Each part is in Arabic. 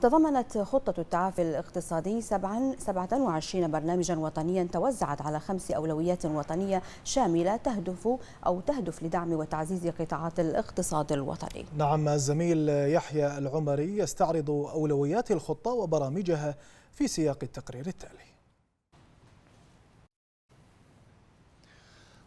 تضمنت خطة التعافي الاقتصادي 27 برنامجا وطنيا توزعت على خمس أولويات وطنية شاملة تهدف أو تهدف لدعم وتعزيز قطاعات الاقتصاد الوطني نعم الزميل يحيى العمري يستعرض أولويات الخطة وبرامجها في سياق التقرير التالي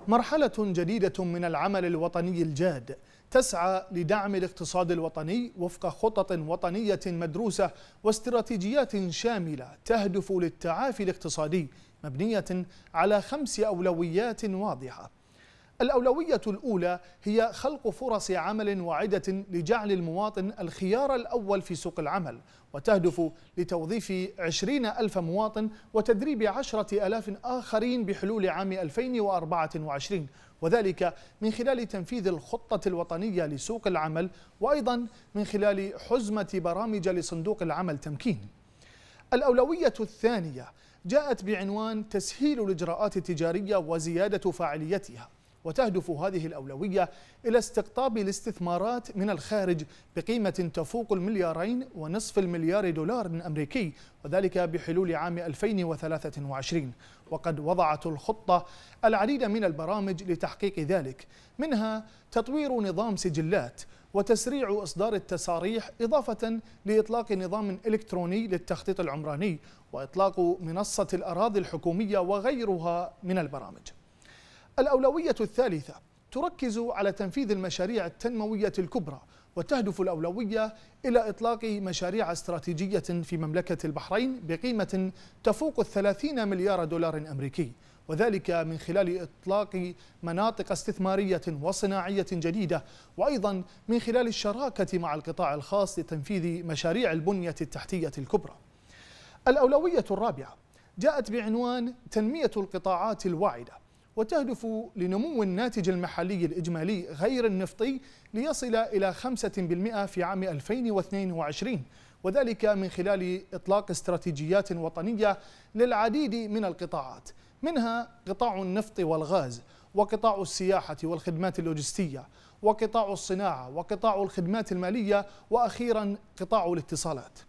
مرحلة جديدة من العمل الوطني الجاد تسعى لدعم الاقتصاد الوطني وفق خطط وطنية مدروسة واستراتيجيات شاملة تهدف للتعافي الاقتصادي مبنية على خمس أولويات واضحة الأولوية الأولى هي خلق فرص عمل واعدة لجعل المواطن الخيار الأول في سوق العمل وتهدف لتوظيف 20 ألف مواطن وتدريب عشرة ألاف آخرين بحلول عام 2024 وذلك من خلال تنفيذ الخطة الوطنية لسوق العمل وأيضا من خلال حزمة برامج لصندوق العمل تمكين الأولوية الثانية جاءت بعنوان تسهيل الإجراءات التجارية وزيادة فاعليتها وتهدف هذه الأولوية إلى استقطاب الاستثمارات من الخارج بقيمة تفوق المليارين ونصف المليار دولار أمريكي وذلك بحلول عام 2023 وقد وضعت الخطة العديد من البرامج لتحقيق ذلك منها تطوير نظام سجلات وتسريع إصدار التصاريح إضافة لإطلاق نظام إلكتروني للتخطيط العمراني وإطلاق منصة الأراضي الحكومية وغيرها من البرامج الأولوية الثالثة تركز على تنفيذ المشاريع التنموية الكبرى وتهدف الأولوية إلى إطلاق مشاريع استراتيجية في مملكة البحرين بقيمة تفوق الثلاثين مليار دولار أمريكي وذلك من خلال إطلاق مناطق استثمارية وصناعية جديدة وأيضا من خلال الشراكة مع القطاع الخاص لتنفيذ مشاريع البنية التحتية الكبرى الأولوية الرابعة جاءت بعنوان تنمية القطاعات الواعدة وتهدف لنمو الناتج المحلي الإجمالي غير النفطي ليصل إلى 5% في عام 2022 وذلك من خلال إطلاق استراتيجيات وطنية للعديد من القطاعات منها قطاع النفط والغاز وقطاع السياحة والخدمات اللوجستية وقطاع الصناعة وقطاع الخدمات المالية وأخيرا قطاع الاتصالات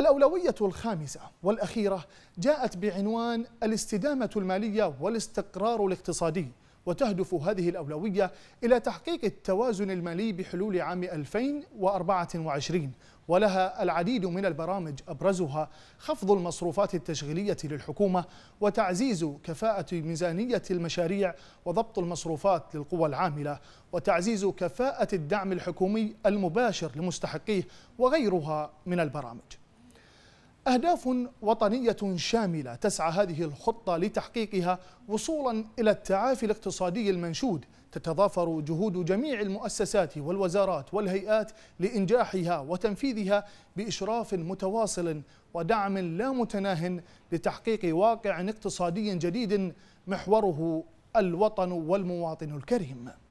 الأولوية الخامسة والأخيرة جاءت بعنوان الاستدامة المالية والاستقرار الاقتصادي وتهدف هذه الأولوية إلى تحقيق التوازن المالي بحلول عام 2024 ولها العديد من البرامج أبرزها خفض المصروفات التشغيلية للحكومة وتعزيز كفاءة ميزانية المشاريع وضبط المصروفات للقوى العاملة وتعزيز كفاءة الدعم الحكومي المباشر لمستحقيه وغيرها من البرامج أهداف وطنية شاملة تسعى هذه الخطة لتحقيقها وصولا إلى التعافي الاقتصادي المنشود تتضافر جهود جميع المؤسسات والوزارات والهيئات لإنجاحها وتنفيذها بإشراف متواصل ودعم لا متناه لتحقيق واقع اقتصادي جديد محوره الوطن والمواطن الكريم